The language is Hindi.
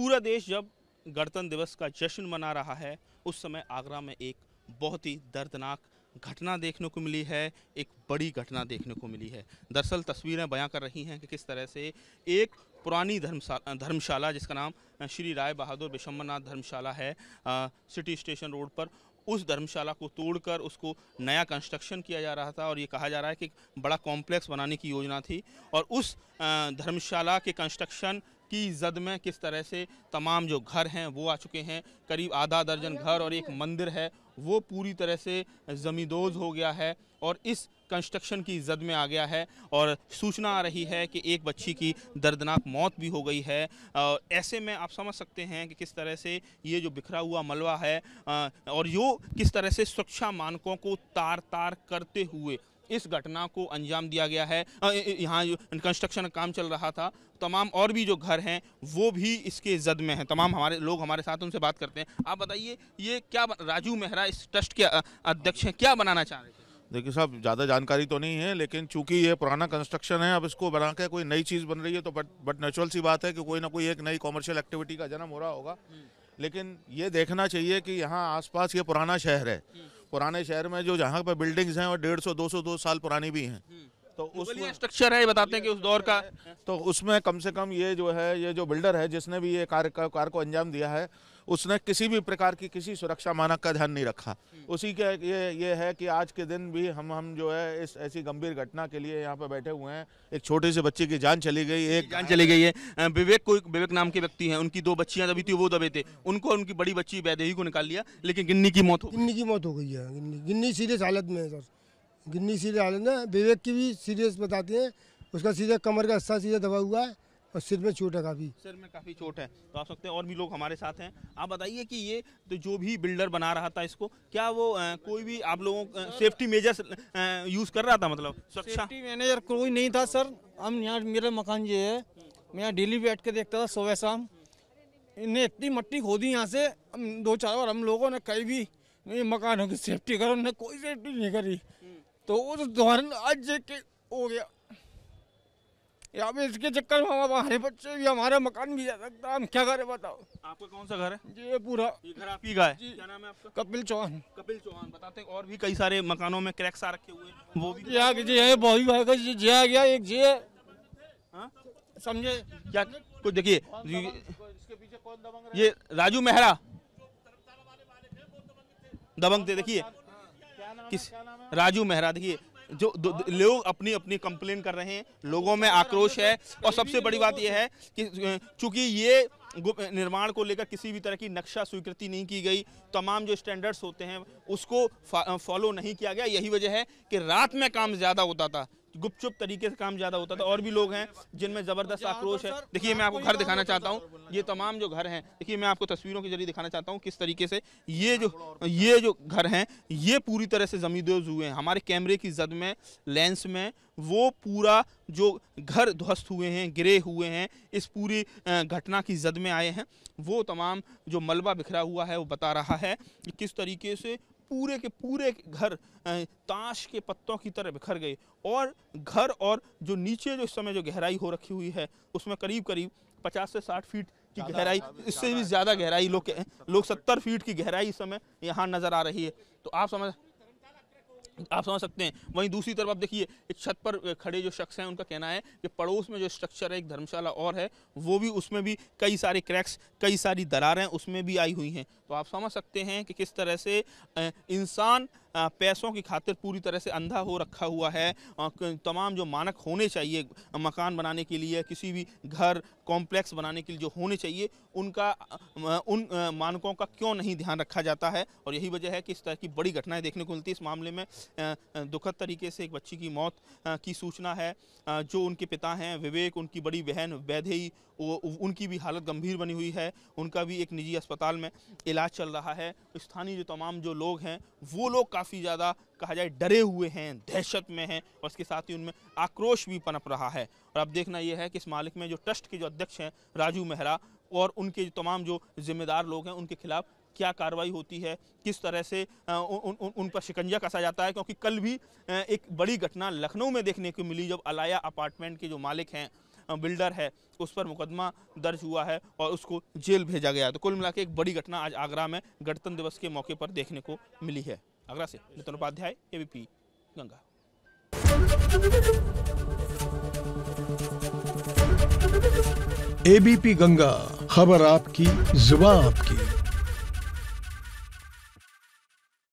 पूरा देश जब गणतंत्र दिवस का जश्न मना रहा है उस समय आगरा में एक बहुत ही दर्दनाक घटना देखने को मिली है एक बड़ी घटना देखने को मिली है दरअसल तस्वीरें बयां कर रही हैं कि किस तरह से एक पुरानी धर्मशाला धर्मशाला जिसका नाम श्री राय बहादुर विशम्बरनाथ धर्मशाला है आ, सिटी स्टेशन रोड पर उस धर्मशाला को तोड़कर उसको नया कंस्ट्रक्शन किया जा रहा था और ये कहा जा रहा है कि बड़ा कॉम्प्लेक्स बनाने की योजना थी और उस धर्मशाला के कंस्ट्रक्शन की जद में किस तरह से तमाम जो घर हैं वो आ चुके हैं करीब आधा दर्जन घर और एक मंदिर है वो पूरी तरह से जमींदोज हो गया है और इस कंस्ट्रक्शन की जद में आ गया है और सूचना आ रही है कि एक बच्ची की दर्दनाक मौत भी हो गई है ऐसे में आप समझ सकते हैं कि किस तरह से ये जो बिखरा हुआ मलबा है और यो किस तरह से सुरक्षा मानकों को तार तार करते हुए इस घटना को अंजाम दिया गया है यहाँ कंस्ट्रक्शन का काम चल रहा था तमाम और भी जो घर हैं वो भी इसके जद में हैं तमाम हमारे लोग हमारे साथ उनसे बात करते हैं आप बताइए ये क्या राजू मेहरा इस ट्रस्ट के अध्यक्ष हैं क्या बनाना चाह रहे थे देखिए साहब ज़्यादा जानकारी तो नहीं है लेकिन चूंकि ये पुराना कंस्ट्रक्शन है अब इसको बना के कोई नई चीज़ बन रही है तो बट बट नेचुरल सी बात है कि कोई ना कोई एक नई कॉमर्शियल एक्टिविटी का जन्म हो रहा होगा हम्म। लेकिन ये देखना चाहिए कि यहाँ आसपास ये पुराना शहर है हम्म। पुराने शहर में जो जहाँ पर बिल्डिंग्स हैं और डेढ़ सौ दो सौ दो साल पुरानी भी हैं हम्म। तो, तो उस स्ट्रक्चर है बताते हैं कि उस दौर का तो उसमें कम से कम ये जो है ये जो बिल्डर है जिसने भी ये कार्य कार को अंजाम दिया है उसने किसी भी प्रकार की किसी सुरक्षा मानक का ध्यान नहीं रखा हम्म। उसी के ये ये है कि आज के दिन भी हम हम जो है इस ऐसी गंभीर घटना के लिए यहाँ पे बैठे हुए हैं एक छोटे से बच्चे की जान चली गई एक जान चली गई है विवेक कोई विवेक नाम के व्यक्ति हैं उनकी दो बच्चियाँ दबी थी वो दबे थे उनको उनकी बड़ी बच्ची बैदेही को निकाल लिया लेकिन गिन्नी की मौत हो गिन्नी की मौत हो गई है गिन्नी गिन्नी सीरियस हालत में है सर गिन्नी सीधे हालत में विवेक की भी सीरियस बताते हैं उसका सीधा कमर का हिस्सा सीधा दबा हुआ है और सिर में चोट है काफ़ी सिर में काफ़ी चोट है तो आप सकते हैं और भी लोग हमारे साथ हैं आप बताइए कि ये तो जो भी बिल्डर बना रहा था इसको क्या वो आ, कोई भी आप लोगों सेफ्टी मेजर्स यूज़ कर रहा था मतलब सुरक्षा सेफ्टी मैनेजर कोई नहीं था सर हम यहाँ मेरा मकान ये है मैं यहाँ डेली बैठ के देखता था सुबह शाम इन्हें इतनी मट्टी खोदी यहाँ से दो चार बार हम लोगों ने कहीं भी नहीं मकानों की सेफ्टी करो उन्होंने कोई सेफ्टी नहीं करी तो उस दौरान आज के हो गया या भी इसके चक्कर में हमारे बच्चे भी हमारा मकान भी जा सकता हम क्या करें बताओ आपका कौन सा घर है जी ये पूरा ये घर आपकी का है क्या नाम है आपका कपिल चौहान कपिल चौहान बताते हैं और भी कई सारे मकानों में क्रैक्स आ रखे हुए हैं वो भी जी आ गया बहुत भाई का जी आ गया एक जी है हाँ? समझे क्या कुछ देखिए ये राजू मेहरा दबंग थे देखिए किस राजू मेहरा देखिए जो लोग अपनी अपनी कंप्लेन कर रहे हैं लोगों में आक्रोश है और सबसे बड़ी बात यह है कि चूंकि ये निर्माण को लेकर किसी भी तरह की नक्शा स्वीकृति नहीं की गई तमाम जो स्टैंडर्ड्स होते हैं उसको फॉलो नहीं किया गया यही वजह है कि रात में काम ज़्यादा होता था गुपचुप तरीके से काम ज़्यादा होता था और भी लोग हैं जिनमें ज़बरदस्त आक्रोश है देखिए मैं आपको घर दिखाना चाहता हूँ ये तमाम जो घर हैं देखिए मैं आपको तस्वीरों के जरिए दिखाना चाहता हूँ किस तरीके से ये जो हाँ, ये जो घर हैं ये पूरी तरह से जमींदोज हुए हैं हमारे कैमरे की जद में लेंस में वो पूरा जो घर ध्वस्त हुए हैं गिरे हुए हैं इस पूरी घटना की जद में आए हैं वो तमाम जो मलबा बिखरा हुआ है वो बता रहा है कि किस तरीके से पूरे के पूरे घर ताश के पत्तों की तरह बिखर गए और घर और जो नीचे जो इस समय जो गहराई हो रखी हुई है उसमें करीब करीब पचास से साठ फीट की गहराई इससे भी ज़्यादा गहराई लोग लोग सत्तर फीट की गहराई इस समय यहाँ नज़र आ रही है तो आप समझ आप समझ सकते हैं वहीं दूसरी तरफ आप देखिए एक छत पर खड़े जो शख्स हैं उनका कहना है कि पड़ोस में जो स्ट्रक्चर है एक धर्मशाला और है वो भी उसमें भी कई सारे क्रैक्स कई सारी दरारें उसमें भी आई हुई हैं तो आप समझ सकते हैं कि किस तरह से इंसान पैसों की खातिर पूरी तरह से अंधा हो रखा हुआ है तमाम जो मानक होने चाहिए मकान बनाने के लिए किसी भी घर कॉम्प्लेक्स बनाने के लिए जो होने चाहिए उनका उन मानकों का क्यों नहीं ध्यान रखा जाता है और यही वजह है कि इस तरह की बड़ी घटनाएं देखने को मिलती है इस मामले में दुखद तरीके से एक बच्ची की मौत की सूचना है जो उनके पिता हैं विवेक उनकी बड़ी बहन वैधेई उनकी भी हालत गंभीर बनी हुई है उनका भी एक निजी अस्पताल में इलाज चल रहा है स्थानीय जो तमाम जो लोग हैं वो लोग काफ़ी काफ़ी ज़्यादा कहा जाए डरे हुए हैं दहशत में हैं और उसके साथ ही उनमें आक्रोश भी पनप रहा है और अब देखना यह है कि इस मालिक में जो ट्रस्ट के जो अध्यक्ष हैं राजू मेहरा और उनके जो तमाम जो जिम्मेदार लोग हैं उनके खिलाफ क्या कार्रवाई होती है किस तरह से उन, उन, उन पर शिकंजा कसा जाता है क्योंकि कल भी एक बड़ी घटना लखनऊ में देखने को मिली जब अलाया अपार्टमेंट के जो मालिक हैं बिल्डर है उस पर मुकदमा दर्ज हुआ है और उसको जेल भेजा गया तो कुल मिला एक बड़ी घटना आज आगरा में गणतंत्र दिवस के मौके पर देखने को मिली है आगरा से उपाध्याय एबीपी गंगा एबीपी गंगा खबर आपकी जुबा आपकी